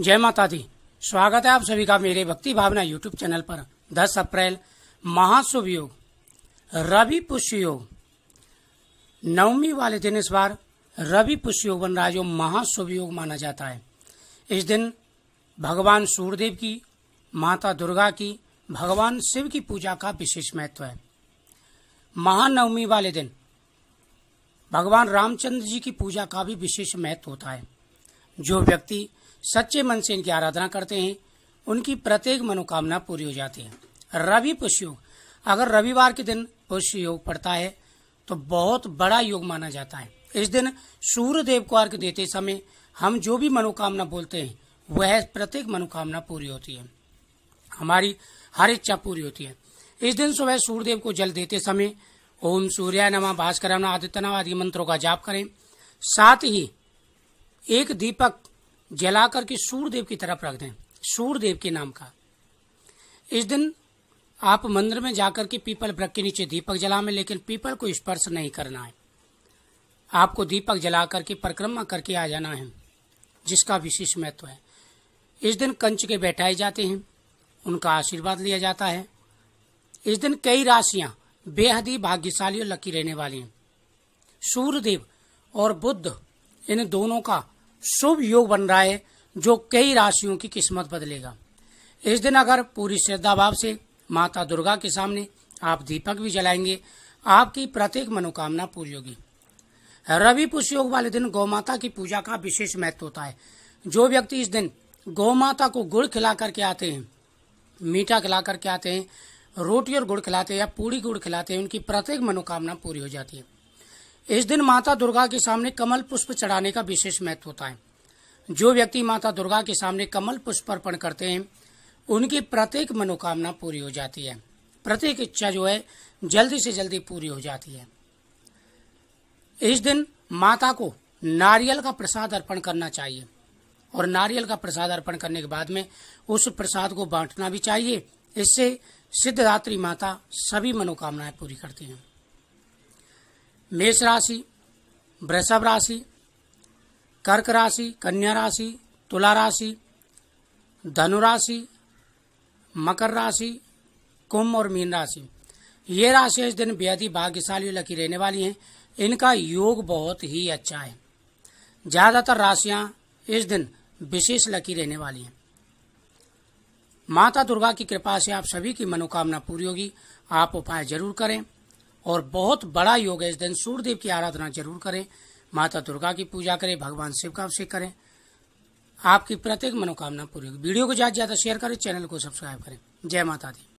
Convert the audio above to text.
जय माता दी स्वागत है आप सभी का मेरे भक्ति भावना यूट्यूब चैनल पर 10 अप्रैल महाशुभ योग रवि पुष्य योग नवमी वाले दिन इस बार रवि पुष्य योग बन रहा है जो महाशुभ योग माना जाता है इस दिन भगवान सूर्यदेव की माता दुर्गा की भगवान शिव की पूजा का विशेष महत्व है महानवमी वाले दिन भगवान रामचंद्र जी की पूजा का भी विशेष महत्व होता है जो व्यक्ति सच्चे मन से इनकी आराधना करते हैं उनकी प्रत्येक मनोकामना पूरी हो जाती है रवि पुष्य योग अगर रविवार के दिन पुष्य योग पड़ता है तो बहुत बड़ा योग माना जाता है इस दिन सूर्य देव को अर्घ देते समय हम जो भी मनोकामना बोलते हैं वह प्रत्येक मनोकामना पूरी होती है हमारी हर इच्छा पूरी होती है इस दिन सुबह सूर्यदेव को जल देते समय ओम सूर्या नमा भास्कर आदित्य आदित्यना आदि मंत्रों का जाप करें साथ ही एक दीपक जला करके सूर्यदेव की तरफ रख दें सूर्यदेव के नाम का इस दिन आप मंदिर में जाकर के पीपल वृक्ष के नीचे दीपक जलावे लेकिन पीपल को स्पर्श नहीं करना है आपको दीपक जला करके परिक्रमा करके आ जाना है जिसका विशेष महत्व है इस दिन कंच के बैठाए जाते हैं उनका आशीर्वाद लिया जाता है इस दिन कई राशियां बेहद ही भाग्यशाली और लकी रहने वाली हैं सूर्यदेव और बुद्ध इन दोनों का शुभ योग बन रहा है जो कई राशियों की किस्मत बदलेगा इस दिन अगर पूरी श्रद्धा भाव से माता दुर्गा के सामने आप दीपक भी जलाएंगे आपकी प्रत्येक मनोकामना पूरी होगी रवि पुष्य योग वाले दिन गौ माता की पूजा का विशेष महत्व होता है जो व्यक्ति इस दिन गौ माता को गुड़ खिला करके आते हैं मीठा खिला करके आते हैं रोटी और गुड़ खिलाते हैं या पूड़ी गुड़ खिलाते हैं उनकी प्रत्येक मनोकामना पूरी हो जाती है इस दिन माता दुर्गा के सामने कमल पुष्प चढ़ाने का विशेष महत्व होता है जो व्यक्ति माता दुर्गा के सामने कमल पुष्प अर्पण करते हैं उनकी प्रत्येक मनोकामना पूरी हो जाती है प्रत्येक इच्छा जो है जल्दी से जल्दी पूरी हो जाती है इस दिन माता को नारियल का प्रसाद अर्पण करना चाहिए और नारियल का प्रसाद अर्पण करने के बाद में उस प्रसाद को बांटना भी चाहिए इससे सिद्धदात्री माता सभी मनोकामनाएं पूरी करती हैं मेष राशि वृषभ राशि कर्क राशि कन्या राशि तुला राशि धनु राशि मकर राशि कुंभ और मीन राशि ये राशि इस दिन बेहद ही भाग्यशाली लकी रहने वाली हैं इनका योग बहुत ही अच्छा है ज्यादातर राशियां इस दिन विशेष लकी रहने वाली हैं माता दुर्गा की कृपा से आप सभी की मनोकामना पूरी होगी आप उपाय जरूर करें और बहुत बड़ा योग है इस दिन सूर्यदेव की आराधना जरूर करें माता दुर्गा की पूजा करें भगवान शिव का अभिषेक करें आपकी प्रत्येक मनोकामना पूरी होगी वीडियो को ज्यादा से ज्यादा शेयर करें चैनल को सब्सक्राइब करें जय माता दी